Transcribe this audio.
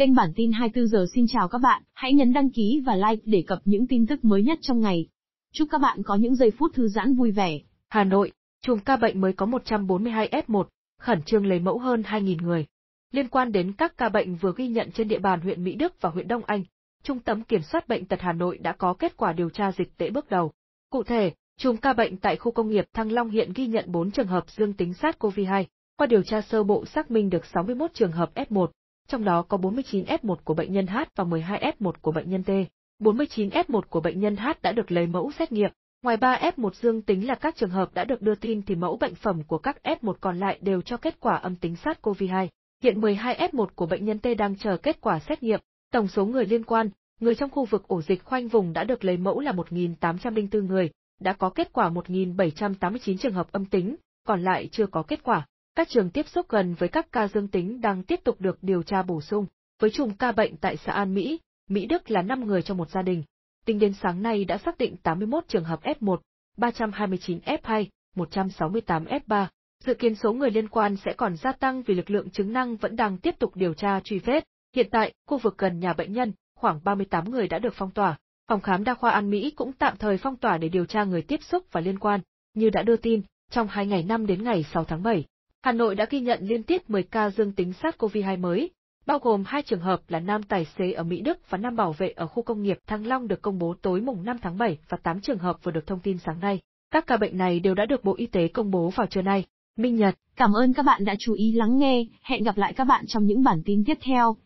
Kênh bản tin 24 giờ xin chào các bạn, hãy nhấn đăng ký và like để cập những tin tức mới nhất trong ngày. Chúc các bạn có những giây phút thư giãn vui vẻ. Hà Nội, chùm ca bệnh mới có 142 F1, khẩn trương lấy mẫu hơn 2.000 người. Liên quan đến các ca bệnh vừa ghi nhận trên địa bàn huyện Mỹ Đức và huyện Đông Anh, Trung tâm Kiểm soát Bệnh tật Hà Nội đã có kết quả điều tra dịch tễ bước đầu. Cụ thể, chùm ca bệnh tại khu công nghiệp Thăng Long hiện ghi nhận 4 trường hợp dương tính SARS-CoV-2. Qua điều tra sơ bộ xác minh được 61 trường hợp F1, trong đó có 49 F1 của bệnh nhân H và 12 F1 của bệnh nhân T. 49 F1 của bệnh nhân H đã được lấy mẫu xét nghiệm, ngoài 3 F1 dương tính là các trường hợp đã được đưa tin thì mẫu bệnh phẩm của các F1 còn lại đều cho kết quả âm tính SARS-CoV-2. Hiện 12 F1 của bệnh nhân T đang chờ kết quả xét nghiệm, tổng số người liên quan, người trong khu vực ổ dịch khoanh vùng đã được lấy mẫu là 1.804 người, đã có kết quả 1.789 trường hợp âm tính, còn lại chưa có kết quả. Các trường tiếp xúc gần với các ca dương tính đang tiếp tục được điều tra bổ sung. Với chùm ca bệnh tại xã An Mỹ, Mỹ Đức là 5 người trong một gia đình. Tính đến sáng nay đã xác định 81 trường hợp F1, 329 F2, 168 F3. Dự kiến số người liên quan sẽ còn gia tăng vì lực lượng chức năng vẫn đang tiếp tục điều tra truy vết. Hiện tại, khu vực gần nhà bệnh nhân, khoảng 38 người đã được phong tỏa. Phòng khám đa khoa An Mỹ cũng tạm thời phong tỏa để điều tra người tiếp xúc và liên quan. Như đã đưa tin, trong hai ngày 5 đến ngày 6 tháng 7, Hà Nội đã ghi nhận liên tiếp 10 ca dương tính SARS-CoV-2 mới, bao gồm hai trường hợp là nam tài xế ở Mỹ Đức và nam bảo vệ ở khu công nghiệp Thăng Long được công bố tối mùng 5 tháng 7 và 8 trường hợp vừa được thông tin sáng nay. Các ca bệnh này đều đã được Bộ Y tế công bố vào trưa nay. Minh Nhật, cảm ơn các bạn đã chú ý lắng nghe, hẹn gặp lại các bạn trong những bản tin tiếp theo.